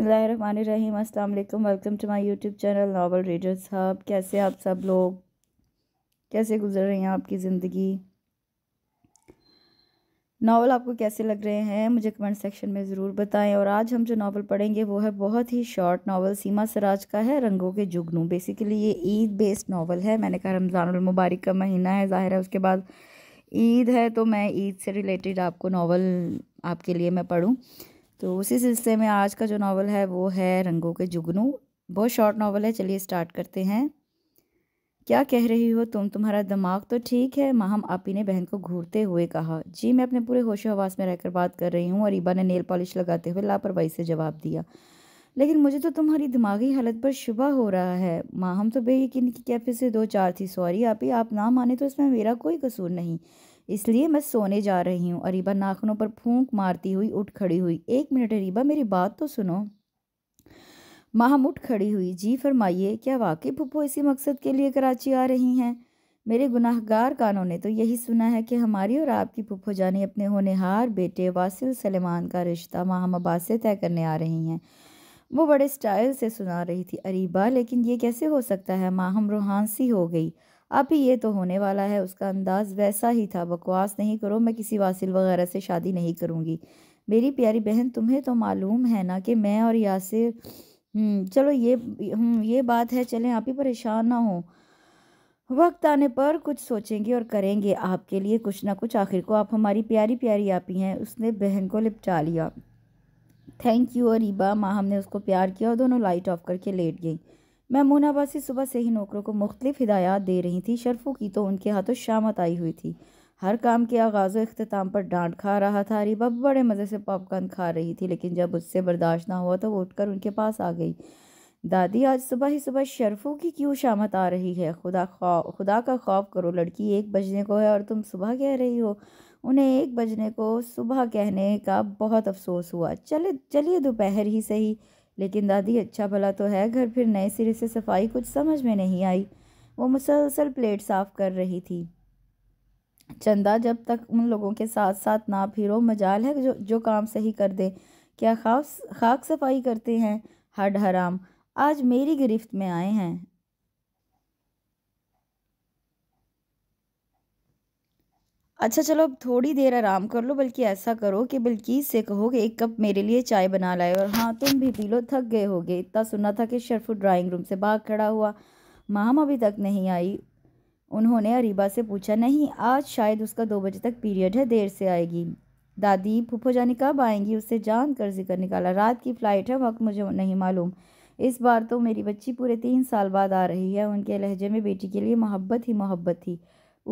बिसमीम अस्सलाम वालेकुम welcome to my YouTube channel novel reader साहब कैसे आप सब लोग कैसे गुजर रहे हैं आपकी ज़िंदगी नावल आपको कैसे लग रहे हैं मुझे कमेंट सेक्शन में ज़रूर बताएं और आज हम जो नावल पढ़ेंगे वो है बहुत ही शॉर्ट नावल सीमा सराज का है रंगों के जुगनू बेसिकली ये ईद बेस्ड नावल है मैंने कहा रमज़ान मुबारक का महीना है ज़ाहिर है उसके बाद ईद है तो मैं ईद से रिलेटेड आपको नावल आपके लिए मैं पढ़ूँ तो उसी सिलसिले में आज का जो नावल है वो है रंगों के जुगनू बहुत शॉर्ट नावल है चलिए स्टार्ट करते हैं क्या कह रही हो तुम तुम्हारा दिमाग तो ठीक है माहम आपी ने बहन को घूरते हुए कहा जी मैं अपने पूरे होशो हवास में रहकर बात कर रही हूँ और ईबा ने नेल पॉलिश लगाते हुए लापरवाही से जवाब दिया लेकिन मुझे तो तुम्हारी दिमागी हालत पर शुबा हो रहा है माहम तो बेयकीन की कैफे से दो चार थी सॉरी आपी आप ना माने तो इसमें मेरा कोई कसूर नहीं इसलिए मैं सोने जा रही हूँ अरीबा नाखनों पर फूंक मारती हुई उठ खड़ी हुई एक मिनट अरीबा मेरी बात तो सुनो माहम उठ खड़ी हुई जी फरमाइए क्या वाकई पुप्पो इसी मकसद के लिए कराची आ रही हैं मेरे गुनाहगार कानों ने तो यही सुना है कि हमारी और आपकी पुप्पो जाने अपने होनेहार बेटे वासिल सलेमान का रिश्ता माहम अब्बास से तय करने आ रही हैं वो बड़े स्टाइल से सुना रही थी अरीबा लेकिन ये कैसे हो सकता है माहम रूहानसी हो गई अब ये तो होने वाला है उसका अंदाज वैसा ही था बकवास नहीं करो मैं किसी वासिल वगैरह से शादी नहीं करूँगी मेरी प्यारी बहन तुम्हें तो मालूम है ना कि मैं और यासिर हम्म, चलो ये हम्म, ये बात है चलें आप ही परेशान ना हो वक्त आने पर कुछ सोचेंगे और करेंगे आपके लिए कुछ ना कुछ आखिर को आप हमारी प्यारी प्यारी आप ही हैं उसने बहन को लिपटा लिया थैंक यू और ईबा माँ हमने उसको प्यार किया और दोनों लाइट ऑफ करके लेट गई महमून अब्बासी सुबह से ही नौकरों को मुख्तलिफ हिदायत दे रही थी शरफ़ू की तो उनके हाथों शामत आई हुई थी हर काम के आगाज़ अख्ताम पर डांट खा रहा था रिबा बड़े मज़े से पॉपकॉर्न खा रही थी लेकिन जब उससे बर्दाश्त ना हुआ तो वो उठकर उनके पास आ गई दादी आज सुबह ही सुबह शरफों की क्यों शामत आ रही है खुदा खौफ खुदा का खौफ करो लड़की एक बजने को है और तुम सुबह कह रही हो उन्हें एक बजने को सुबह कहने का बहुत अफसोस हुआ चले चलिए दोपहर ही सही लेकिन दादी अच्छा भला तो है घर फिर नए सिरे से सफाई कुछ समझ में नहीं आई वो मुसलसल प्लेट साफ कर रही थी चंदा जब तक उन लोगों के साथ साथ ना फिरो मजाल है जो जो काम सही कर दे क्या खास खाक सफाई करते हैं हड हराम आज मेरी गिरफ्त में आए हैं अच्छा चलो अब थोड़ी देर आराम कर लो बल्कि ऐसा करो कि बल्कि से कहो कि एक कप मेरे लिए चाय बना लाए और हाँ तुम भी पी लो थक गए होगे इतना सुना था कि शरफू ड्राइंग रूम से बाहर खड़ा हुआ माम अभी तक नहीं आई उन्होंने अरीबा से पूछा नहीं आज शायद उसका दो बजे तक पीरियड है देर से आएगी दादी फूफो जानी कब आएंगी उससे जान कर जिक्र निकाला रात की फ़्लाइट है वक्त मुझे नहीं मालूम इस बार तो मेरी बच्ची पूरे तीन साल बाद आ रही है उनके लहजे में बेटी के लिए मोहब्बत ही मोहब्बत थी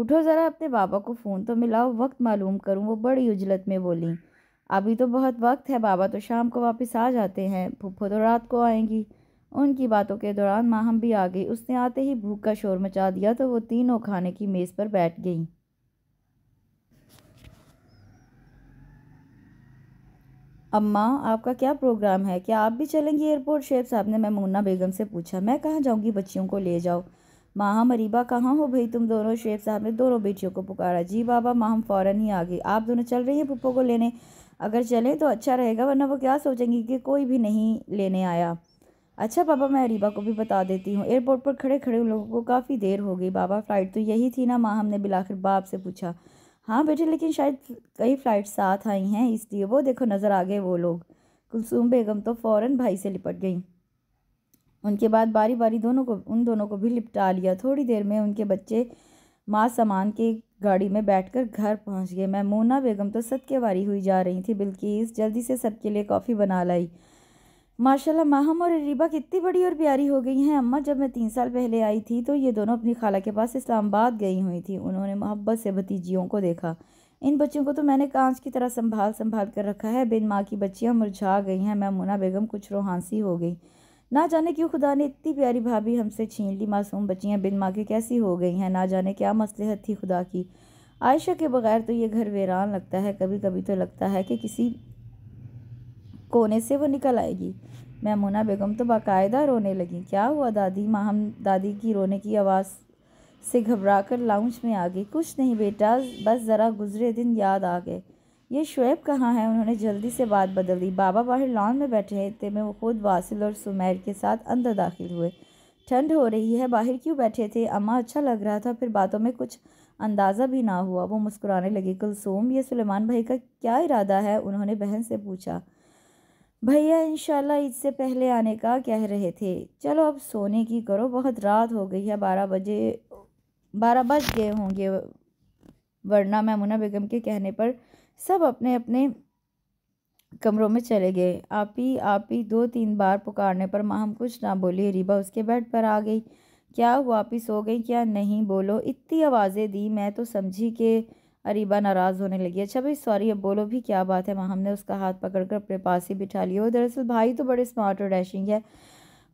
उठो ज़रा अपने बाबा को फ़ोन तो मिलाओ वक्त मालूम करूँ वो बड़ी उजलत में बोली अभी तो बहुत वक्त है बाबा तो शाम को वापस आ जाते हैं भूखो तो रात को आएंगी उनकी बातों के दौरान माहम भी आ गई उसने आते ही भूख का शोर मचा दिया तो वो तीनों खाने की मेज़ पर बैठ गईं अम्मा आपका क्या प्रोग्राम है क्या आप भी चलेंगी एयरपोर्ट शेफ़ साहब ने मुन्ना बेगम से पूछा मैं कहाँ जाऊँगी बच्चियों को ले जाओ माँ मरीबा कहाँ हो भाई तुम दोनों शेख साहब ने दोनों बेटियों को पुकारा जी बाबा माँ हम फ़ौरन ही आ गई आप दोनों चल रही हैं पप्पो को लेने अगर चलें तो अच्छा रहेगा वरना वो क्या सोचेंगी कि कोई भी नहीं लेने आया अच्छा पापा मैं अरीबा को भी बता देती हूँ एयरपोर्ट पर खड़े खड़े उन लोगों को काफ़ी देर हो गई बाबा फ़्लाइट तो यही थी ना माँ हमने बिलाखिर बाप से पूछा हाँ बेटे लेकिन शायद कई फ़्लाइट साथ आई हैं इसलिए वो देखो नज़र आ गए वो लोग कुलसूम बेगम तो फ़ौरन भाई से लिपट गई उनके बाद बारी बारी दोनों को उन दोनों को भी निपटा लिया थोड़ी देर में उनके बच्चे माँ सामान के गाड़ी में बैठकर घर पहुंच गए मोना बेगम तो सद के वारी हुई जा रही थी बिल्किस जल्दी से सबके लिए कॉफ़ी बना लाई माशाल्लाह माहम और रिबा कितनी बड़ी और प्यारी हो गई हैं अम्मा जब मैं तीन साल पहले आई थी तो ये दोनों अपनी खाला के पास इस्लामाबाद गई हुई थी उन्होंने मोहब्बत से भतीजियों को देखा इन बच्चों को तो मैंने कांच की तरह संभाल संभाल कर रखा है बिन माँ की बच्चियाँ मुरझा गई हैं मोना बेगम कुछ रोहानसी हो गई ना जाने क्यों खुदा ने इतनी प्यारी भाभी हमसे छीन ली मासूम बच्चियाँ बिन माँ के कैसी हो गई हैं ना जाने क्या मसलहत थी खुदा की आयशा के बगैर तो ये घर वीरान लगता है कभी कभी तो लगता है कि किसी कोने से वो निकल आएगी मैमूना बेगम तो बाकायदा रोने लगी क्या हुआ दादी माँ हम दादी की रोने की आवाज़ से घबरा कर लाउंज में आ गई कुछ नहीं बेटा बस ज़रा गुजरे दिन याद आ गए ये शुएब कहाँ है उन्होंने जल्दी से बात बदल दी बाबा बाहर लॉन में बैठे थे में वो खुद वासिल और सुमैर के साथ अंदर दाखिल हुए ठंड हो रही है बाहर क्यों बैठे थे अम्मा अच्छा लग रहा था फिर बातों में कुछ अंदाज़ा भी ना हुआ वो मुस्कुराने लगी कुलसूम ये सुलेमान भाई का क्या इरादा है उन्होंने बहन से पूछा भैया इन ईद से पहले आने का कह रहे थे चलो अब सोने की करो बहुत रात हो गई है बारह बजे बारह बज गए होंगे वरना मैमुना बेगम के कहने पर सब अपने अपने कमरों में चले गए आप ही आप ही दो तीन बार पुकारने पर हम कुछ ना बोली रीबा उसके बेड पर आ गई क्या हुआ ही सो गई क्या नहीं बोलो इतनी आवाज़ें दी मैं तो समझी कि अरीबा नाराज़ होने लगी अच्छा भाई सॉरी अब बोलो भी क्या बात है माँ ने उसका हाथ पकड़कर अपने पास ही बिठा लिया वो दरअसल भाई तो बड़े स्मार्ट और डैशिंग है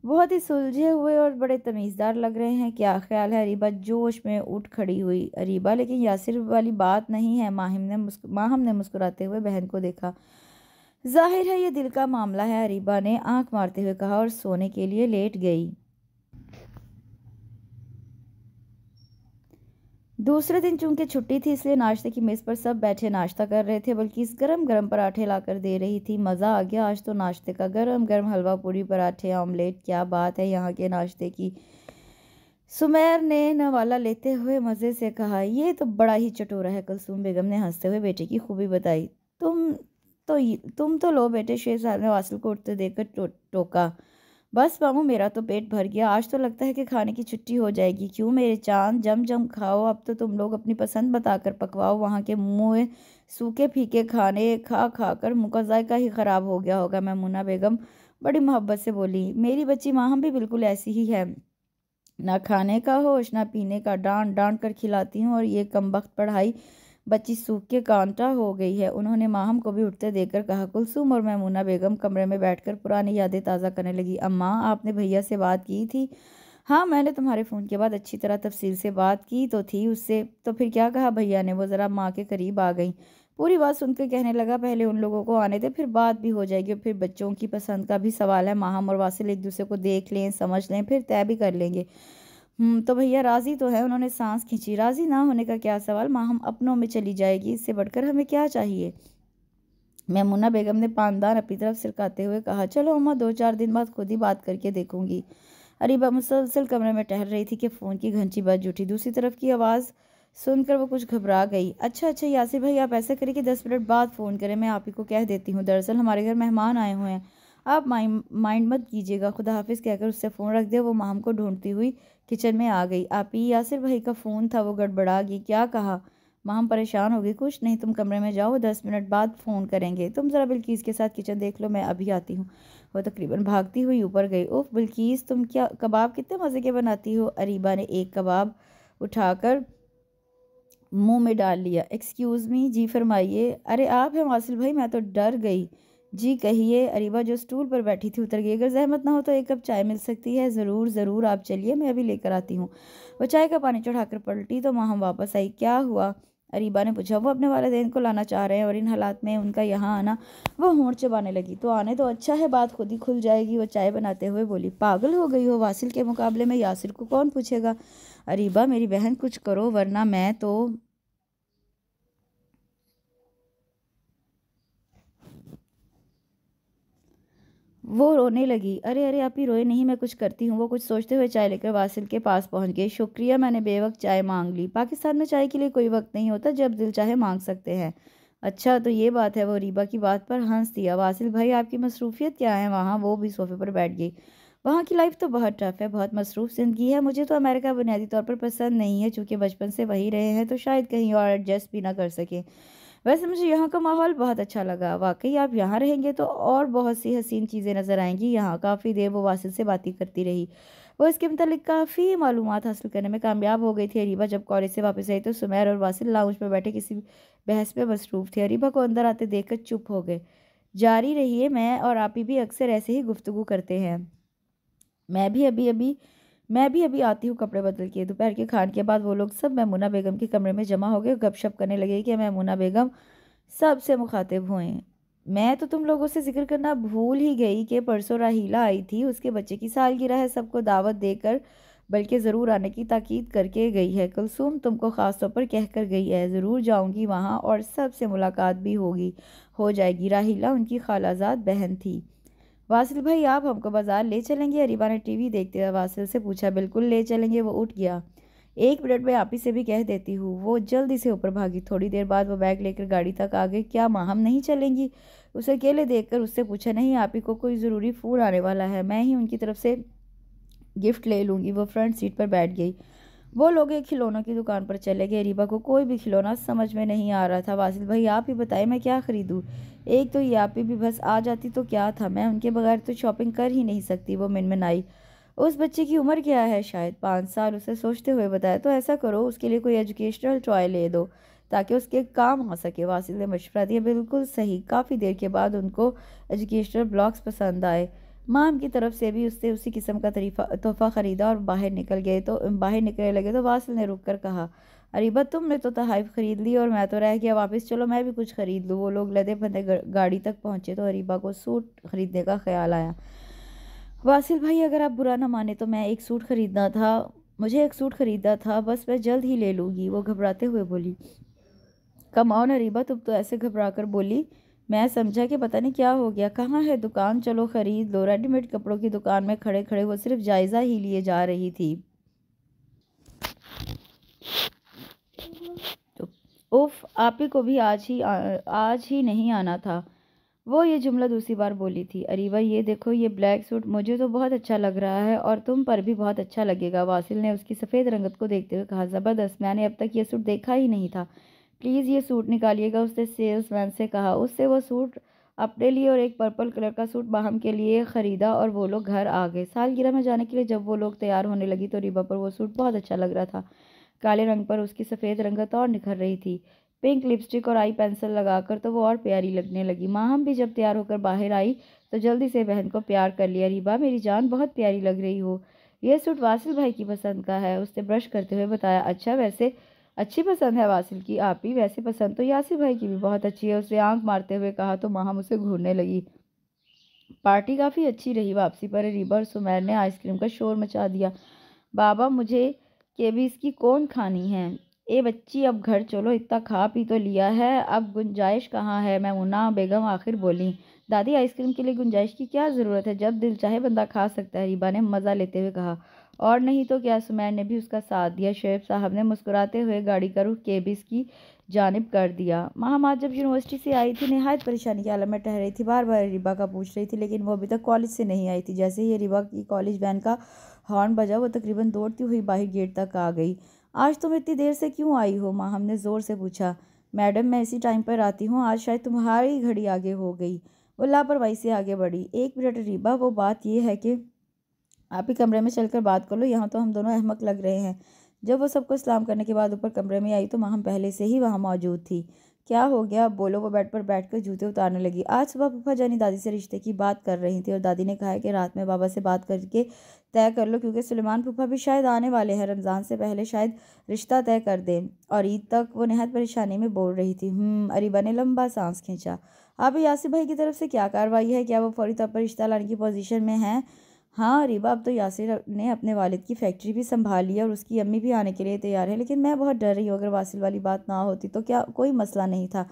बहुत ही सुलझे हुए और बड़े तमीज़दार लग रहे हैं क्या ख्याल है अरीबा जोश में उठ खड़ी हुई अरीबा लेकिन यासिर वाली बात नहीं है माहिम ने मुस्क माहम ने मुस्कुराते हुए बहन को देखा जाहिर है ये दिल का मामला है अरीबा ने आंख मारते हुए कहा और सोने के लिए लेट गई दूसरे दिन चूंकि छुट्टी थी इसलिए नाश्ते की मेज़ पर सब बैठे नाश्ता कर रहे थे बल्कि इस गरम गरम पराठे लाकर दे रही थी मज़ा आ गया आज तो नाश्ते का गरम गरम हलवा पूरी पराठे ऑमलेट क्या बात है यहाँ के नाश्ते की सुमेर ने नवाला लेते हुए मज़े से कहा ये तो बड़ा ही चटोरा है कलसूम बेगम ने हंसते हुए बेटे की खूबी बताई तुम तो तुम तो लो बेटे शेर साहब ने वासिल को उठते देखकर टोका तो, बस मामू मेरा तो पेट भर गया आज तो लगता है कि खाने की छुट्टी हो जाएगी क्यों मेरे चांद जम जम खाओ अब तो तुम लोग अपनी पसंद बताकर पकवाओ वहाँ के मुँह सूखे फीके खाने खा खा कर मुँह का ही ख़राब हो गया होगा मैं मुना बेगम बड़ी मोहब्बत से बोली मेरी बच्ची हम भी बिल्कुल ऐसी ही है ना खाने का होश ना पीने का डांट डांट कर खिलाती हूँ और ये कम वक्त पढ़ाई बच्ची सूख के कांटा हो गई है उन्होंने माहम को भी उठते देखकर कहा कुलसुम और मैमूना बेगम कमरे में बैठकर पुरानी यादें ताज़ा करने लगी अम्मा आपने भैया से बात की थी हाँ मैंने तुम्हारे फ़ोन के बाद अच्छी तरह तफसील से बात की तो थी उससे तो फिर क्या कहा भैया ने वो ज़रा माँ के करीब आ गई पूरी बात सुनकर कहने लगा पहले उन लोगों को आने दे फिर बात भी हो जाएगी और फिर बच्चों की पसंद का भी सवाल है माहम और वासिल एक दूसरे को देख लें समझ लें फिर तय भी कर लेंगे हम्म, तो भैया राज़ी तो है उन्होंने सांस खींची राज़ी ना होने का क्या सवाल माँ हम अपनों में चली जाएगी इससे बढ़कर हमें क्या चाहिए मुन्ना बेगम ने पानदान अपनी तरफ सिरकाते हुए कहा चलो अम्मा दो चार दिन बाद खुद ही बात करके देखूंगी अरीबा मुसलसल कमरे में ठहर रही थी कि फ़ोन की घंटी बज उठी दूसरी तरफ की आवाज़ सुनकर वो कुछ घबरा गई अच्छा अच्छा यासिर भाई आप ऐसा करें कि दस मिनट बाद फ़ोन करें मैं आप ही को कह देती हूँ दरअसल हमारे घर मेहमान आए हुए हैं आप माइंड मत कीजिएगा खुदा हाफिज़ कहकर उससे फ़ोन रख दिया वो माम को ढूंढती हुई किचन में आ गई आपी यासिर भाई का फ़ोन था वो गड़बड़ा गई क्या कहा माम परेशान हो गई कुछ नहीं तुम कमरे में जाओ दस मिनट बाद फ़ोन करेंगे तुम ज़रा बिल्कीस के साथ किचन देख लो मैं अभी आती हूँ वो तकरीबन भागती हुई ऊपर गई ओफ बिल्कीस तुम क्या कबाब कितने मज़े के बनाती हो अरीबा ने एक कबाब उठाकर मुंह में डाल लिया एक्सक्यूज़ मी जी फरमाइए अरे आप हैं वासिल भाई मैं तो डर गई जी कहिए अरिबा जो स्टूल पर बैठी थी उतर गई अगर जहमत ना हो तो एक कप चाय मिल सकती है ज़रूर ज़रूर आप चलिए मैं अभी लेकर आती हूँ वह चाय का पानी चढ़ाकर पलटी तो हम वापस आई क्या हुआ अरिबा ने पूछा वो अपने वालदेन को लाना चाह रहे हैं और इन हालात में उनका यहाँ आना वो होंठ चबाने लगी तो आने तो अच्छा है बात खुद ही खुल जाएगी वो चाय बनाते हुए बोली पागल हो गई हो वासिल के मुकाबले में यासिर को कौन पूछेगा अरीबा मेरी बहन कुछ करो वरना मैं तो वो रोने लगी अरे अरे आप ही रोए नहीं मैं कुछ करती हूँ वो कुछ सोचते हुए चाय लेकर वासिल के पास पहुँच गए शुक्रिया मैंने बेवक्त चाय मांग ली पाकिस्तान में चाय के लिए कोई वक्त नहीं होता जब दिल चाहे मांग सकते हैं अच्छा तो ये बात है वो रीबा की बात पर हंस दिया वासिल भाई आपकी मसरूफियत क्या है वहाँ वो भी सोफे पर बैठ गई वहाँ की लाइफ तो बहुत टफ है बहुत मसरूफ़ ज़िंदगी है मुझे तो अमेरिका बुनियादी तौर पर पसंद नहीं है चूँकि बचपन से वहीं रहे हैं तो शायद कहीं और एडजस्ट भी ना कर सकें वैसे मुझे यहाँ का माहौल बहुत अच्छा लगा वाकई आप यहाँ रहेंगे तो और बहुत सी हसीन चीज़ें नज़र आएंगी यहाँ काफ़ी देर वो वासिल से बातें करती रही वो इसके मतलब काफ़ी मालूम हासिल करने में कामयाब हो गई थी अरीबा जब कॉलेज से वापस आई तो सुमैर और वासिल लाउंज पर बैठे किसी बहस में मसरूफ़ थे अरीबा को अंदर आते देख चुप हो गए जारी रहिए मैं और आप ही भी अक्सर ऐसे ही गुफ्तु करते हैं मैं भी अभी अभी मैं भी अभी आती हूँ कपड़े बदल के दोपहर के खाने के बाद वो लोग सब मैमूना बेगम के कमरे में जमा हो गए गपशप करने लगे कि मैमूना बेगम सबसे मुखातिब हुए मैं तो तुम लोगों से जिक्र करना भूल ही गई कि परसों राहीला आई थी उसके बच्चे की सालगिरह है सबको दावत देकर बल्कि ज़रूर आने की ताकीद करके गई है कुलसुम तुमको ख़ास तौर पर कह कर गई है ज़रूर जाऊंगी वहाँ और सबसे मुलाकात भी होगी हो जाएगी राहिला उनकी खालाजात बहन थी वासिल भाई आप हमको बाजार ले चलेंगे अरिबा ने टीवी देखते हुए वासिल से पूछा बिल्कुल ले चलेंगे वो उठ गया एक मिनट में आप ही से भी कह देती हूँ वो जल्दी से ऊपर भागी थोड़ी देर बाद वो बैग लेकर गाड़ी तक आ गई क्या माँ हम नहीं चलेंगी उसे अकेले कर उससे पूछा नहीं आप ही को कोई ज़रूरी फूल आने वाला है मैं ही उनकी तरफ से गिफ्ट ले लूँगी वो फ्रंट सीट पर बैठ गई वो लोग एक खिलौनों की दुकान पर चले गए रीबा को कोई भी खिलौना समझ में नहीं आ रहा था वासिल भाई आप ही बताएं मैं क्या ख़रीदूँ एक तो ये आप ही भी बस आ जाती तो क्या था मैं उनके बगैर तो शॉपिंग कर ही नहीं सकती वो मिनमिन आई उस बच्चे की उम्र क्या है शायद पाँच साल उसे सोचते हुए बताया तो ऐसा करो उसके लिए कोई एजुकेशनल टॉय ले दो ताकि उसके काम आ सके वासिल ने मशवरा दिया बिल्कुल सही काफ़ी देर के बाद उनको एजुकेशनल ब्लॉग्स पसंद आए माम की तरफ से भी उससे उसी किस्म का तरीफा तोहफ़ा ख़रीदा और बाहर निकल गए तो बाहर निकलने लगे तो वासिल ने रुक कर कहा अरेबा तुमने तो तहाइफ ख़रीद ली और मैं तो रह गया वापस चलो मैं भी कुछ ख़रीद लूँ वो लोग लदे बंदे गाड़ी तक पहुँचे तो अरीबा को सूट ख़रीदने का ख्याल आया वासिल भाई अगर आप बुरा ना माने तो मैं एक सूट ख़रीदना था मुझे एक सूट ख़रीदा था बस मैं जल्द ही ले लूँगी वो घबराते हुए बोली कमाओ अरीबा तुम तो ऐसे घबरा कर बोली मैं समझा कि पता नहीं क्या हो गया कहाँ है दुकान चलो ख़रीद लो रेडीमेड कपड़ों की दुकान में खड़े खड़े वो सिर्फ जायज़ा ही लिए जा रही थी तो उफ आप ही को भी आज ही आ, आज ही नहीं आना था वो ये जुमला दूसरी बार बोली थी अरीवा ये देखो ये ब्लैक सूट मुझे तो बहुत अच्छा लग रहा है और तुम पर भी बहुत अच्छा लगेगा वासिल ने उसकी सफ़ेद रंगत को देखते हुए कहा ज़बरदस्त मैंने अब तक ये सूट देखा ही नहीं था प्लीज़ ये सूट निकालिएगा उसने सेल्समैन से कहा उससे वो सूट अपने लिए और एक पर्पल कलर का सूट बाहम के लिए ख़रीदा और वो लोग घर आ गए सालगिरह में जाने के लिए जब वो लोग तैयार होने लगी तो रिबा पर वो सूट बहुत अच्छा लग रहा था काले रंग पर उसकी सफ़ेद रंगत और निखर रही थी पिंक लिपस्टिक और आई पेंसिल लगाकर तो वो और प्यारी लगने लगी माहम भी जब तैयार होकर बाहर आई तो जल्दी से बहन को प्यार कर लिया रिबा मेरी जान बहुत प्यारी लग रही हो यह सूट वासिल भाई की पसंद का है उसने ब्रश करते हुए बताया अच्छा वैसे अच्छी पसंद है वासिल की आप ही वैसे पसंद तो यासिर भाई की भी बहुत अच्छी है उसने आंख मारते हुए कहा तो माहम उसे घूरने लगी पार्टी काफ़ी अच्छी रही वापसी पर रीबा और सुमैर ने आइसक्रीम का शोर मचा दिया बाबा मुझे के भी इसकी कौन खानी है ए बच्ची अब घर चलो इतना खा पी तो लिया है अब गुंजाइश कहाँ है मैं मैमुना बेगम आखिर बोली दादी आइसक्रीम के लिए गुंजाइश की क्या ज़रूरत है जब दिल चाहे बंदा खा सकता है रीबा ने मज़ा लेते हुए कहा और नहीं तो क्या सुमैर ने भी उसका साथ दिया शेब साहब ने मुस्कुराते हुए गाड़ी का रुख केबिस की जानब कर दिया महामाज जब यूनिवर्सिटी से आई थी नहायत परेशानी के आलम में रही थी बार बार रिबा का पूछ रही थी लेकिन वो अभी तक कॉलेज से नहीं आई थी जैसे ही रिबा की कॉलेज वैन का हॉर्न बजा वो तकरीबन दौड़ती हुई बाहर गेट तक आ गई आज तुम इतनी देर से क्यों आई हो माँ हमने ज़ोर से पूछा मैडम मैं इसी टाइम पर आती हूँ आज शायद तुम्हारी घड़ी आगे हो गई वो लापरवाही से आगे बढ़ी एक मिनट रीबा वो बात यह है कि आप ही कमरे में चलकर बात कर लो यहाँ तो हम दोनों अहमक लग रहे हैं जब वो सबको सलाम करने के बाद ऊपर कमरे में आई तो माहम पहले से ही वहाँ मौजूद थी क्या हो गया बोलो वो बेड पर बैठकर जूते उतारने लगी आज सुबह पप्पा जानी दादी से रिश्ते की बात कर रही थी और दादी ने कहा है कि रात में बाबा से बात करके तय कर लो क्योंकि सुलेमान पप्पा भी शायद आने वाले हैं रमज़ान से पहले शायद रिश्ता तय कर दें और ईद तक वो नहायत परेशानी में बोल रही थी हम्म, अरीबा ने लंबा सांस खींचा आप यासिफ भाई की तरफ से क्या कार्रवाई है क्या वो फौरी तौर पर रिश्ता लाने की पोजिशन में हैं हाँ अब तो यासिर ने अपने वालिद की फैक्ट्री भी संभाल ली और उसकी अम्मी भी आने के लिए तैयार है लेकिन मैं बहुत डर रही हूँ अगर वासिल वाली बात ना होती तो क्या कोई मसला नहीं था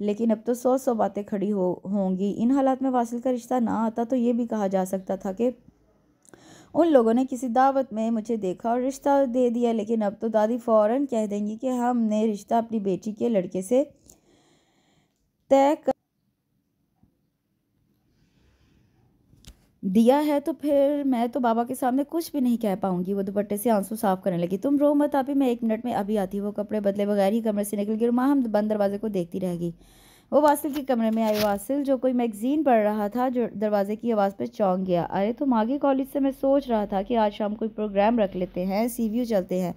लेकिन अब तो सौ सौ बातें खड़ी हो होंगी इन हालात में वासिल का रिश्ता ना आता तो ये भी कहा जा सकता था कि उन लोगों ने किसी दावत में मुझे देखा और रिश्ता दे दिया लेकिन अब तो दादी फ़ौर कह देंगी कि हमने रिश्ता अपनी बेटी के लड़के से तय कर दिया है तो फिर मैं तो बाबा के सामने कुछ भी नहीं कह पाऊंगी वो दुपट्टे से आंसू साफ करने लगी तुम रो मत आपी मैं एक मिनट में अभी आती वो कपड़े बदले बगैर ही कमरे से निकल गई और माँ हम बंद दरवाजे को देखती रह गई वो वासिल के कमरे में आई वासिल जो कोई मैगजीन पढ़ रहा था जो दरवाजे की आवाज़ पर चौंक गया अरे तुम आगे कॉलेज से मैं सोच रहा था कि आज शाम कोई प्रोग्राम रख लेते हैं सी चलते हैं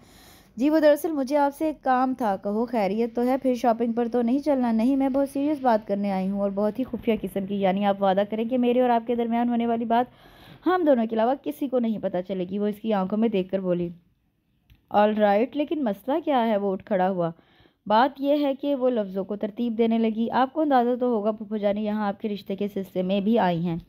जी वो दरअसल मुझे आपसे एक काम था कहो खैरियत तो है फिर शॉपिंग पर तो नहीं चलना नहीं मैं बहुत सीरियस बात करने आई हूँ और बहुत ही खुफिया किस्म की यानी आप वादा करें कि मेरे और आपके दरमियान होने वाली बात हम दोनों के अलावा किसी को नहीं पता चलेगी वो इसकी आंखों में देख कर बोली ऑल राइट right, लेकिन मसला क्या है वो उठ खड़ा हुआ बात यह है कि वो लफ्ज़ों को तरतीब देने लगी आपको अंदाज़ा तो होगा पुप्पो जानी यहाँ आपके रिश्ते के सिलसिले में भी आई हैं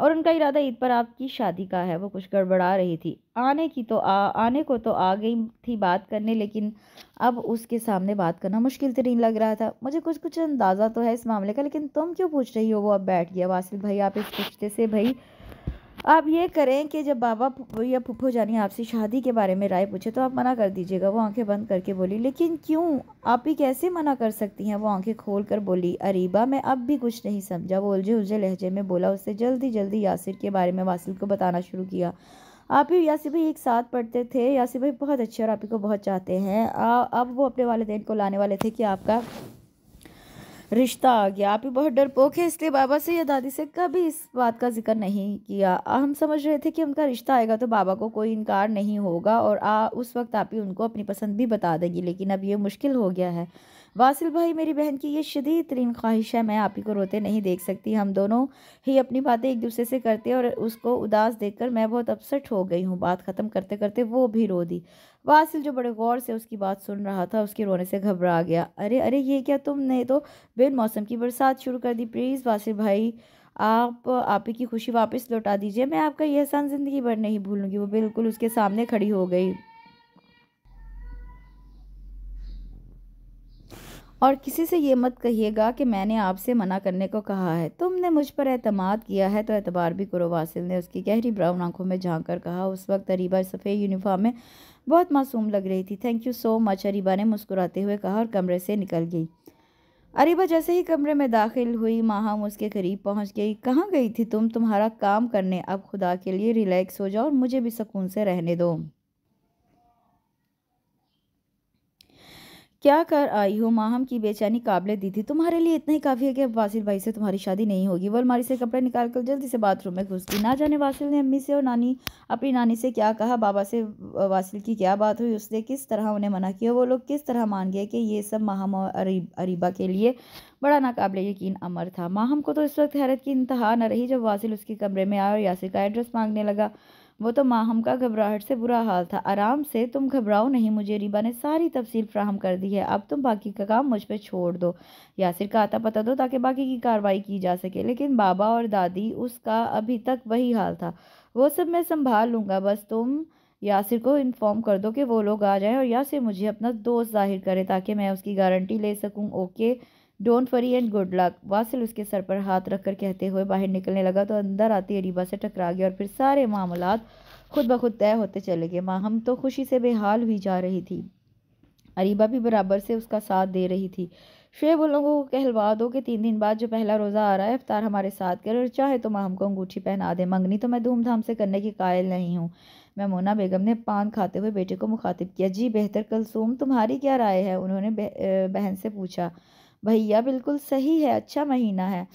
और उनका इरादा ईद पर आपकी शादी का है वो कुछ गड़बड़ा रही थी आने की तो आ आने को तो आ गई थी बात करने लेकिन अब उसके सामने बात करना मुश्किल तरीन लग रहा था मुझे कुछ कुछ अंदाज़ा तो है इस मामले का लेकिन तुम क्यों पूछ रही हो वो अब बैठ गया वासिल भाई आप इस रिश्ते से भाई आप ये करें कि जब बाबा या पुप्पो जानी आपसे शादी के बारे में राय पूछे तो आप मना कर दीजिएगा वो आंखें बंद करके बोली लेकिन क्यों आप ही कैसे मना कर सकती हैं वो आंखें खोल कर बोली अरीबा मैं अब भी कुछ नहीं समझा वो उलझे उलझे लहजे में बोला उससे जल्दी जल्दी यासिर के बारे में वासिल को बताना शुरू किया आप ही यासिर भाई एक साथ पढ़ते थे यासिर भाई बहुत अच्छे और आप ही को बहुत चाहते हैं अब वो अपने वालदेन को लाने वाले थे कि आपका रिश्ता आ गया आप ही बहुत डरपोक है इसलिए बाबा से या दादी से कभी इस बात का जिक्र नहीं किया हम समझ रहे थे कि उनका रिश्ता आएगा तो बाबा को कोई इनकार नहीं होगा और आ उस वक्त आप ही उनको अपनी पसंद भी बता देंगी लेकिन अब ये मुश्किल हो गया है वासिल भाई मेरी बहन की ये शदीद तरीन ख्वाहिश है मैं आप ही को रोते नहीं देख सकती हम दोनों ही अपनी बातें एक दूसरे से करते और उसको उदास देख मैं बहुत अपसेट हो गई हूँ बात ख़त्म करते करते वो भी रो दी वासिल जो बड़े गौर से उसकी बात सुन रहा था उसके रोने से घबरा गया अरे अरे ये क्या तुमने तो बिन मौसम की बरसात शुरू कर दी प्लीज़ वासिल भाई आप आप ही की खुशी वापस लौटा दीजिए मैं आपका यह एहसान ज़िंदगी भर नहीं भूलूंगी वो बिल्कुल उसके सामने खड़ी हो गई और किसी से ये मत कहिएगा कि मैंने आपसे मना करने को कहा है तुमने मुझ पर अहतमाद किया है तो एतबार भी करो वासिल ने उसकी गहरी ब्राउन आंखों में झाँक कर कहा उस वक्त अरीबा सफ़ेद यूनिफॉर्म में बहुत मासूम लग रही थी thank you so much Areeba ने मुस्कुराते हुए कहा और कमरे से निकल गई अरीबा जैसे ही कमरे में दाखिल हुई माहम उसके करीब पहुँच गई कहाँ गई थी तुम तुम्हारा काम करने अब खुदा के लिए रिलैक्स हो जाओ और मुझे भी सुकून से रहने दो क्या कर आई हो माहम की बेचैनी काबिल दी थी तुम्हारे लिए इतना ही काफ़ी है कि अब वासिल भाई से तुम्हारी शादी नहीं होगी वो अलमारी से कपड़े निकाल कर जल्दी से बाथरूम में घुस ना जाने वासिल ने अम्मी से और नानी अपनी नानी से क्या कहा बाबा से वासिल की क्या बात हुई उसने किस तरह उन्हें मना किया वो लोग किस तरह मान गए कि ये सब माहम और अरीब, अरीबा के लिए बड़ा नाकबिल यकीन अमर था माहम को तो इस वक्त हैरत की इंतहा न रही जब वासिल उसके कमरे में आया और यासिर का एड्रेस मांगने लगा वो तो माहम का घबराहट से बुरा हाल था आराम से तुम घबराओ नहीं मुझे रीबा ने सारी तफसील फ्राहम कर दी है अब तुम बाकी का काम मुझ पर छोड़ दो यासिर का आता पता दो ताकि बाकी की कार्रवाई की जा सके लेकिन बाबा और दादी उसका अभी तक वही हाल था वो सब मैं संभाल लूँगा बस तुम यासिर को इन्फॉर्म कर दो कि वो लोग आ जाएँ और यासिर मुझे अपना दोस्त जाहिर करे ताकि मैं उसकी गारंटी ले सकूँ okay don't worry and good luck Wasil उसके सर पर हाथ रखकर कहते हुए बाहर निकलने लगा तो अंदर आती अरीबा से टकरा गया और फिर सारे मामला खुद ब खुद तय होते चले गए माँ हम तो खुशी से बेहाल हुई जा रही थी अरीबा भी बराबर से उसका साथ दे रही थी शेब उन लोगों को कहलवा दो कि तीन दिन बाद जो पहला रोज़ा आ रहा है अफ्तार हमारे साथ करे और चाहे तो माँ हमको अंगूठी पहना दे मंगनी तो मैं धूमधाम से करने की कायल नहीं हूँ मोना बेगम ने पान खाते हुए बेटे को मुखातिब किया जी बेहतर कलसूम तुम्हारी क्या राय है उन्होंने बहन से पूछा भैया बिल्कुल सही है अच्छा महीना है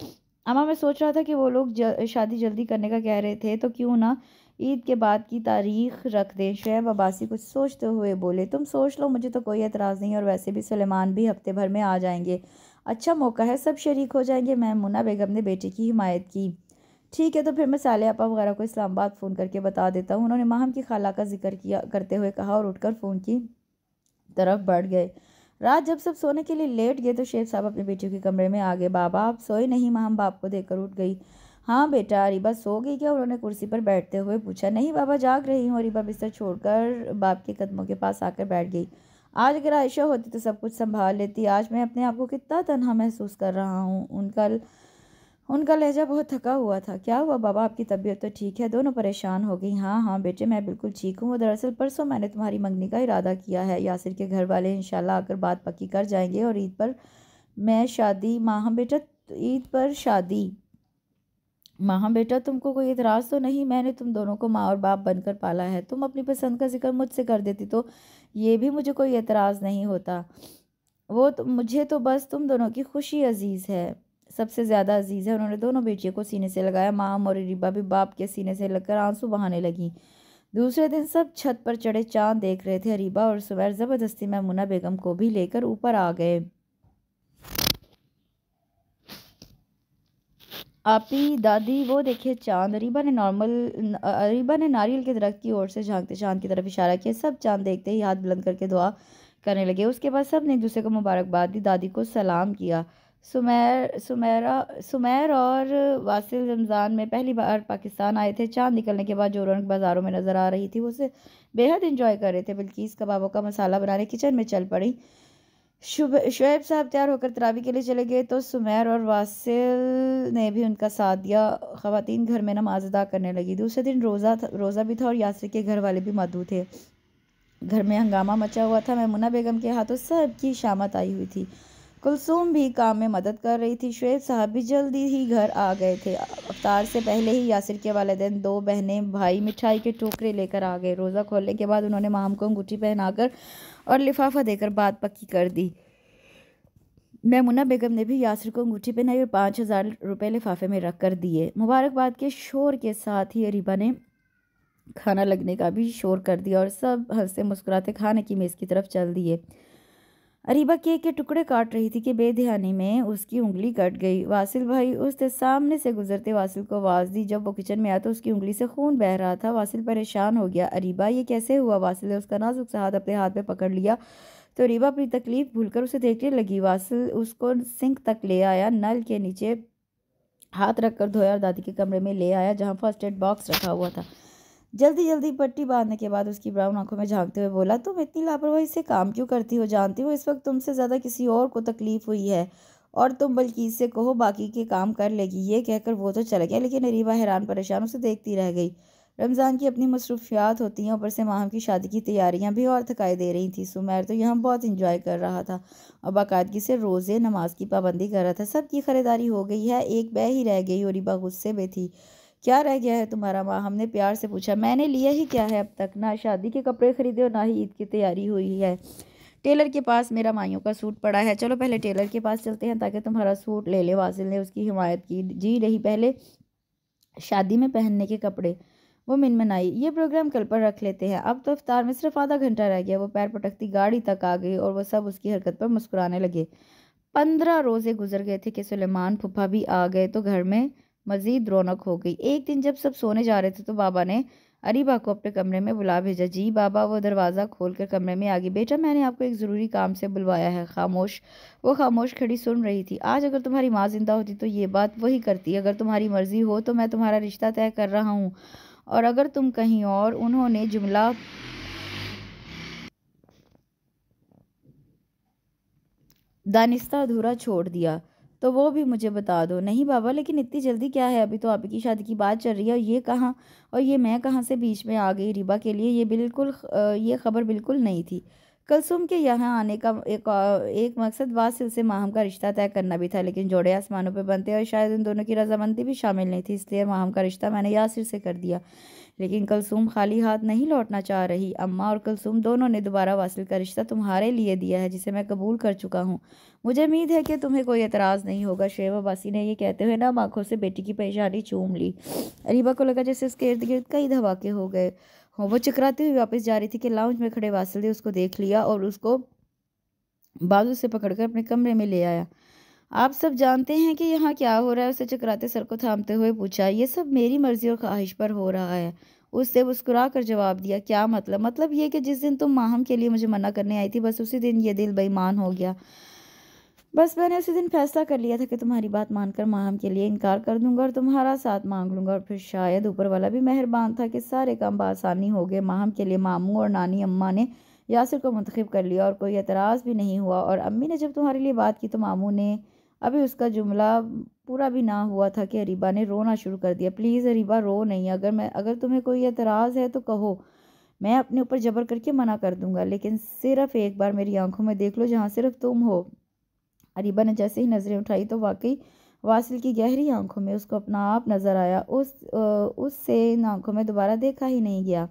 अमां मैं सोच रहा था कि वो लोग जल, शादी जल्दी करने का कह रहे थे तो क्यों ना ईद के बाद की तारीख रख दें शेब अब्बासी कुछ सोचते हुए बोले तुम सोच लो मुझे तो कोई एतराज़ नहीं और वैसे भी सलेमान भी हफ्ते भर में आ जाएंगे अच्छा मौका है सब शरीक हो जाएंगे मुना बेगम ने बेटे की हिमायत की ठीक है तो फिर मैं साले आपा वगैरह को इस्लामाबाद फ़ोन करके बता देता हूँ उन्होंने माहम की खाला का जिक्र किया करते हुए कहा और उठकर फ़ोन की तरफ बढ़ गए रात जब सब सोने के लिए लेट गए तो शेख साहब अपने बेटियों के कमरे में आ गए बाबा आप सोए नहीं माँ हम बाप को देखकर उठ गई हाँ बेटा अरिबा सो गई क्या उन्होंने कुर्सी पर बैठते हुए पूछा नहीं बाबा जाग रही हूँ अरिबा बिस्तर छोड़कर बाप के कदमों के पास आकर बैठ गई आज अगर आयशा होती तो सब कुछ संभाल लेती आज मैं अपने आप को कितना तनहा महसूस कर रहा हूँ उनका उनका लहजा बहुत थका हुआ था क्या हुआ बाबा आपकी तबीयत तो ठीक है दोनों परेशान हो गई हाँ हाँ बेटे मैं बिल्कुल ठीक हूँ वो दरअसल परसों मैंने तुम्हारी मंगनी का इरादा किया है यासिर के घर वाले इंशाल्लाह आकर बात पक्की कर जाएंगे और ईद पर मैं शादी माह बेटा ईद पर शादी माँ बेटा तुमको कोई इतराज़ तो नहीं मैंने तुम दोनों को माँ और बाप बनकर पाला है तुम अपनी पसंद का जिक्र मुझसे कर देती तो ये भी मुझे कोई एतराज़ नहीं होता वो तो मुझे तो बस तुम दोनों की खुशी अजीज़ है सबसे ज़्यादा अजीज़ है उन्होंने दोनों बेटियों को सीने से लगाया माम और रिबा भी बाप के सीने से लगकर आंसू बहाने लगी दूसरे दिन सब छत पर चढ़े चांद देख रहे थे अरीबा और सुबैर ज़बरदस्ती मैमुना बेगम को भी लेकर ऊपर आ गए आपी दादी वो देखिए चांद अरीबा ने नॉर्मल अरीबा ने नारियल के दरख्त की ओर से झांकते चांद की तरफ इशारा किया सब चांद देखते ही हाथ बुलंद करके दुआ करने लगे उसके बाद सब ने एक दूसरे को मुबारकबाद दी दादी को सलाम किया सुमैर सुमेरा सुमैर और वासिल रमज़ान में पहली बार पाकिस्तान आए थे चांद निकलने के बाद जो रौनक बाज़ारों में नज़र आ रही थी वो उसे बेहद इंजॉय कर रहे थे बल्कि इस कबाबों का मसाला बनाने किचन में चल पड़ी शुब शुएब साहब तैयार होकर तरावी के लिए चले गए तो सुमैर और वासिल ने भी उनका साथ दिया ख़वातीन घर में नमाज अदा करने लगी दूसरे दिन रोज़ा था रोज़ा भी था और यासर के घर वाले भी मधु थे घर में हंगामा मचा हुआ था मेमुना बेगम के हाथों सबकी शामत आई हुई थी कुलसूम भी काम में मदद कर रही थी शुएब साहब भी जल्दी ही घर आ गए थे अवतार से पहले ही यासिर के दिन दो बहनें भाई मिठाई के टोकरे लेकर आ गए रोज़ा खोलने के बाद उन्होंने माम को अंगूठी पहनाकर और लिफाफा देकर बात पक्की कर दी मैमुना बेगम ने भी यासिर को अंगूठी पहनाई और पाँच हज़ार रुपये लिफाफे में रख कर दिए मुबारकबाद के शोर के साथ ही अरीबा ने खाना लगने का भी शोर कर दिया और सब हंसते मुस्कुराते खाने की मेज़ की तरफ चल दिए अरीबा केक के टुकड़े काट रही थी कि बेध्यानी में उसकी उंगली कट गई वासिल भाई उसके सामने से गुजरते वासिल को आवाज़ दी जब वो किचन में आया तो उसकी उंगली से खून बह रहा था वासिल परेशान हो गया अरीबा ये कैसे हुआ वासिल ने उसका नाजुक सा हाथ अपने हाथ पे पकड़ लिया तो अरीबा अपनी तकलीफ भूलकर उसे देखने लगी वासिल उसको सिंक तक ले आया नल के नीचे हाथ रख कर धोया और दादी के कमरे में ले आया जहाँ फर्स्ट एड बॉक्स रखा हुआ था जल्दी जल्दी पट्टी बांधने के बाद उसकी ब्राउन आंखों में झांकते हुए बोला तुम इतनी लापरवाही से काम क्यों करती हो जानती हो इस वक्त तुमसे ज़्यादा किसी और को तकलीफ़ हुई है और तुम बल्कि इससे कहो बाकी के काम कर लेगी ये कहकर वो तो चला गया लेकिन अरीबा हैरान परेशान उसे देखती रह गई रमज़ान की अपनी मसरूफियात होती हैं ऊपर से माहम की शादी की तैयारियां भी और थकाई दे रही थी सुमैर तो यहाँ बहुत इंजॉय कर रहा था और बाकायदगी से रोज़े नमाज की पाबंदी कर रहा था सबकी खरीदारी हो गई है एक बह ही रह गई और रिबा गुस्से में थी क्या रह गया है तुम्हारा माँ हमने प्यार से पूछा मैंने लिया ही क्या है अब तक ना शादी के कपड़े खरीदे और ना ही ईद की तैयारी हुई है टेलर के पास मेरा माइयों का सूट पड़ा है चलो पहले टेलर के पास चलते हैं ताकि तुम्हारा सूट ले ले वासिल ने उसकी हिमायत की जी रही पहले शादी में पहनने के कपड़े वो आई ये प्रोग्राम कल पर रख लेते हैं अब तो अफ्तार में सिर्फ आधा घंटा रह गया वो पैर पटकती गाड़ी तक आ गई और वो सब उसकी हरकत पर मुस्कुराने लगे पंद्रह रोज़े गुजर गए थे कि सुलेमान फुफा भी आ गए तो घर में मज़ीद रौनक हो गई एक दिन जब सब सोने जा रहे थे तो बाबा ने अरीबा को अपने कमरे में बुला भेजा जी बाबा वो दरवाज़ा खोल कर कमरे में आ गई बेटा मैंने आपको एक ज़रूरी काम से बुलवाया है खामोश वो खामोश खड़ी सुन रही थी आज अगर तुम्हारी माँ ज़िंदा होती तो ये बात वही करती अगर तुम्हारी मर्ज़ी हो तो मैं तुम्हारा रिश्ता तय कर रहा हूँ और अगर तुम कहीं और उन्होंने जुमला दानिस्ता अधूरा छोड़ दिया तो वो भी मुझे बता दो नहीं बाबा लेकिन इतनी जल्दी क्या है अभी तो आपकी शादी की बात चल रही है और ये कहाँ और ये मैं कहाँ से बीच में आ गई रिबा के लिए ये बिल्कुल ये खबर बिल्कुल नहीं थी कलसुम के यहाँ आने का एक एक मकसद वासिल से माहम का रिश्ता तय करना भी था लेकिन जोड़े आसमानों पर बनते और शायद उन दोनों की रजामंदी भी शामिल नहीं थी इसलिए माहम का रिश्ता मैंने यासिर से कर दिया लेकिन कलसुम खाली हाथ नहीं लौटना चाह रही अम्मा और कलसुम दोनों ने दोबारा वासिल का रिश्ता तुम्हारे लिए दिया है जिसे मैं कबूल कर चुका हूँ मुझे उम्मीद है कि तुम्हें कोई एतराज़ नहीं होगा शेब अबासी ने यह कहते हुए नम आँखों से बेटी की परेशानी चूम ली अरीबा को लगा जैसे उसके इर्द गिर्द कई धमाके हो गए हों वो चकराती हुई वापस जा रही थी कि लाउंज में खड़े वासिल ने उसको देख लिया और उसको बाजू से पकड़कर अपने कमरे में ले आया आप सब जानते हैं कि यहाँ क्या हो रहा है उसे चकराते सर को थामते हुए पूछा ये सब मेरी मर्जी और ख्वाहिश पर हो रहा है उससे मुस्कुरा कर जवाब दिया क्या मतलब मतलब ये कि जिस दिन तुम माहम के लिए मुझे मना करने आई थी बस उसी दिन ये दिल बेईमान हो गया बस मैंने उसी दिन फैसला कर लिया था कि तुम्हारी बात मानकर माहम के लिए इनकार कर दूंगा और तुम्हारा साथ मांग लूंगा और फिर शायद ऊपर वाला भी मेहरबान था कि सारे काम बसानी हो गए माहम के लिए मामू और नानी अम्मा ने यासिर को मंतखब कर लिया और कोई एतराज़ भी नहीं हुआ और अम्मी ने जब तुम्हारे लिए बात की तो मामू ने अभी उसका जुमला पूरा भी ना हुआ था कि अरीबा ने रोना शुरू कर दिया प्लीज़ अरीबा रो नहीं अगर मैं अगर तुम्हें कोई एतराज़ है तो कहो मैं अपने ऊपर जबर करके मना कर दूंगा लेकिन सिर्फ एक बार मेरी आंखों में देख लो जहाँ सिर्फ तुम हो अरीबा ने जैसे ही नज़रें उठाई तो वाकई वासिल की गहरी आंखों में उसको अपना आप नज़र आया उस उससे इन आंखों में दोबारा देखा ही नहीं गया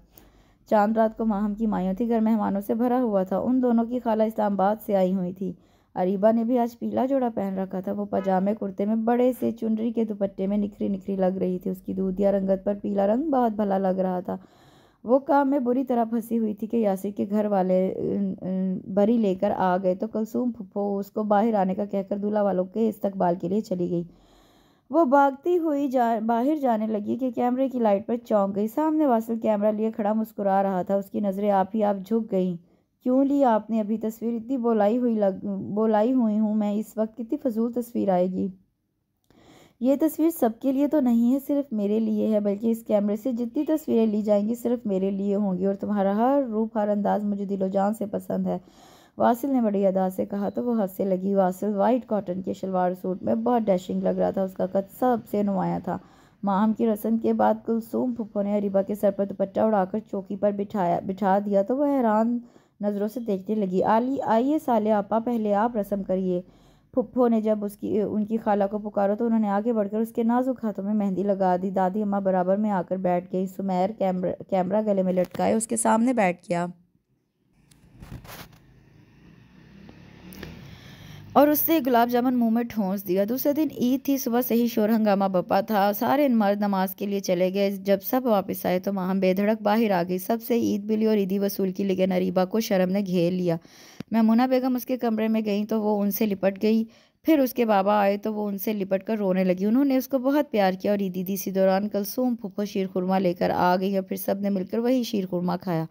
चांद रात को माहम की थी घर मेहमानों से भरा हुआ था उन दोनों की खाला इस्लामाबाद से आई हुई थी अरीबा ने भी आज पीला जोड़ा पहन रखा था वो पजामे कुर्ते में बड़े से चुनरी के दुपट्टे में निखरी निखरी लग रही थी उसकी दूधिया रंगत पर पीला रंग बहुत भला लग रहा था वो काम में बुरी तरह फंसी हुई थी कि यासिर के घर वाले बरी लेकर आ गए तो कलसूम फूफो उसको बाहर आने का कहकर दूल्हा वालों के इस्तकबाल के लिए चली गई वो भागती हुई जा बाहर जाने लगी कि कैमरे की लाइट पर चौंक गई सामने वासिल कैमरा लिए खड़ा मुस्कुरा रहा था उसकी नज़रें आप ही आप झुक गईं क्यों ली आपने अभी तस्वीर इतनी बोलाई हुई लग बोलाई हुई हूँ मैं इस वक्त कितनी फजूल तस्वीर आएगी ये तस्वीर सबके लिए तो नहीं है सिर्फ मेरे लिए है बल्कि इस कैमरे से जितनी तस्वीरें ली जाएंगी सिर्फ मेरे लिए होंगी और तुम्हारा हर रूप हर अंदाज मुझे दिलो जान से पसंद है वासिल ने बड़ी अदा से कहा तो वो हंसे लगी वासिल वाइट कॉटन के शलवार सूट में बहुत डैशिंग लग रहा था उसका कद सबसे नुमाया था माम की रस्म के बाद कुलसूम फुप्पो ने अरिबा के सर पर दुपट्टा उड़ाकर चौकी पर बिठाया बिठा दिया तो वह हैरान नज़रों से देखने लगी आली आइए साले आपा पहले आप रस्म करिए फुप्फो ने जब उसकी उनकी खाला को पुकारा तो उन्होंने आगे बढ़कर उसके नाजुक हाथों में मेहंदी लगा दी दादी अम्मा बराबर में आकर बैठ गई सुमैर कैमरा कैमरा गले में लटकाए उसके सामने बैठ गया और उससे गुलाब जामुन मुंह में ठोंस दिया दूसरे दिन ईद थी सुबह से ही शोर हंगामा बपा था सारे मर्द नमाज के लिए चले गए जब सब वापस आए तो माहम बेधड़क बाहर आ गई सबसे ईद बिली और ईदी वसूल की लेकिन अरीबा को शर्म ने घेर लिया मैमुना बेगम उसके कमरे में गई तो वो उनसे लिपट गई फिर उसके बाबा आए तो वो उनसे लिपट कर रोने लगी उन्होंने उसको बहुत प्यार किया और ईदी इसी दौरान कल सोम फूफो शीर खुरमा लेकर आ गई और फिर सब ने मिलकर वही शीर खुरमा खाया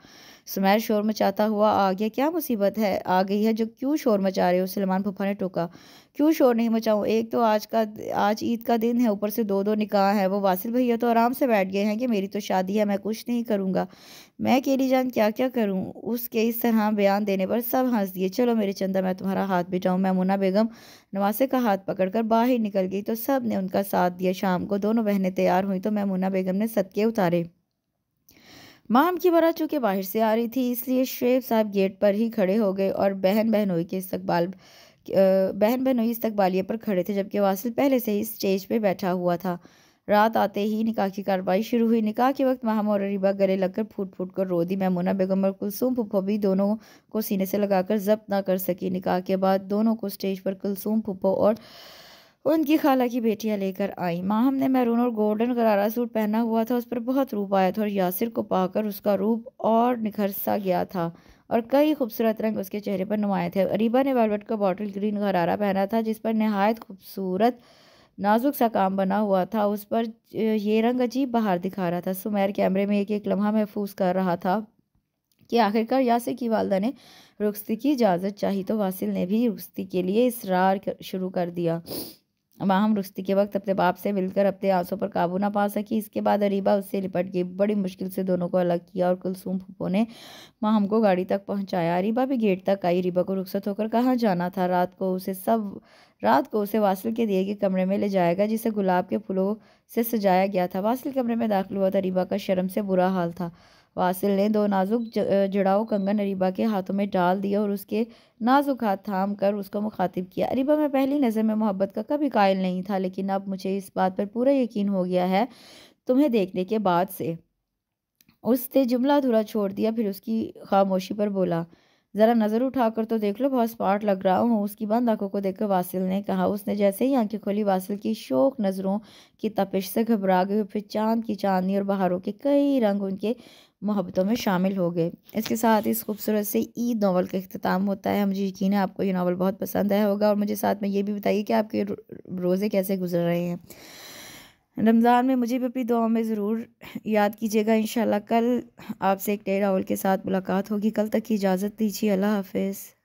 सुमैर शोर मचाता हुआ आ गया क्या मुसीबत है आ गई है जो क्यों शोर मचा रहे हो सलमान फुफा ने टोका क्यों शोर नहीं मचाऊँ एक तो आज का आज ईद का दिन है ऊपर से दो दो निकाह है वो वासिल भैया तो आराम से बैठ गए हैं कि मेरी तो शादी है मैं कुछ नहीं करूँगा मैं केली जान क्या क्या करूँ उसके इस तरह बयान देने पर सब हंस दिए चलो मेरे चंदा मैं तुम्हारा हाथ मैं मैमुना बेगम नवासे का हाथ पकड़कर बाहर निकल गई तो सब ने उनका साथ दिया शाम को दोनों बहनें तैयार हुई तो मैमुना बेगम ने सदके उतारे माम की बरा चूँकि बाहर से आ रही थी इसलिए शेब साहब गेट पर ही खड़े हो गए और बहन बहनोई के इस्तकबाल बहन बहनोई इस्तकबालिया पर खड़े थे जबकि वासिल पहले से ही स्टेज पर बैठा हुआ था रात आते ही निकाह की कार्रवाई शुरू हुई निकाह के वक्त महम और अरीबा गले लगकर फूट फूट कर रो दी मैमुना बेगम और कुलसूम फुप्पो भी दोनों को सीने से लगाकर जब्त ना कर सकी निकाह के बाद दोनों को स्टेज पर कुलसूम फुप्पो और उनकी खाला की बेटियां लेकर आई माहम ने मैरून और गोल्डन गरारा सूट पहना हुआ था उस पर बहुत रूप आया था और यासिर को पाकर उसका रूप और निखर सा गया था और कई खूबसूरत रंग उसके चेहरे पर नुमाए थे अरीबा ने वेलवेट का बॉटल ग्रीन गरारा पहना था जिस पर नहायत खूबसूरत नाजुक सा काम बना हुआ था उस पर ये रंग अजीब बाहर दिखा रहा था सुमेर कैमरे में एक एक लम्हा महफूज कर रहा था कि आखिरकार यासिर की वालदा ने रुखस्ती की इजाज़त चाही तो वासिल ने भी रुखस्ती के लिए इसरार शुरू कर दिया माहम रुस्ती के वक्त अपने बाप से मिलकर अपने आंसू पर काबू ना पा सकी इसके बाद अरीबा उससे लिपट गई बड़ी मुश्किल से दोनों को अलग किया और कुलसूम फूफो ने माहम को गाड़ी तक पहुंचाया अरीबा भी गेट तक आई अरीबा को रुखसत होकर कहाँ जाना था रात को उसे सब रात को उसे वासिल के दिए गए कमरे में ले जाएगा जिसे गुलाब के फूलों से सजाया गया था वासिल कमरे में दाखिल हुआ था तो अरीबा का शर्म से बुरा हाल था वासिल ने दो नाजुक जड़ाऊ कंगन अरीबा के हाथों में डाल दिया और उसके नाजुक हाथ थाम कर उसको मुखातिब किया अरीबा मैं पहली नज़र में मोहब्बत का कभी कायल नहीं था लेकिन अब मुझे इस बात पर पूरा यकीन हो गया है तुम्हें देखने के बाद से उसने जुमला धुरा छोड़ दिया फिर उसकी खामोशी पर बोला ज़रा नज़र उठाकर तो देख लो बहुत स्पार्ट लग रहा हूँ उसकी बंद आंखों को देखकर वासिल ने कहा उसने जैसे ही आंखें खोली वासिल की शोक नज़रों की तपिश से घबरा गई फिर चांद की चांदनी और बहारों के कई रंग उनके मोहब्बतों में शामिल हो गए इसके साथ इस खूबसूरत से ईद नावल का अख्ताम होता है मुझे यकीन है आपको ये नावल बहुत पसंद आया होगा और मुझे साथ में ये भी बताइए कि आपके रोज़े कैसे गुजर रहे हैं रमज़ान में मुझे भी अपनी दुआओं में ज़रूर याद कीजिएगा इन कल आपसे एक नए नावल के साथ मुलाकात होगी कल तक की इजाज़त दीजिए अल्लाह हाफिज़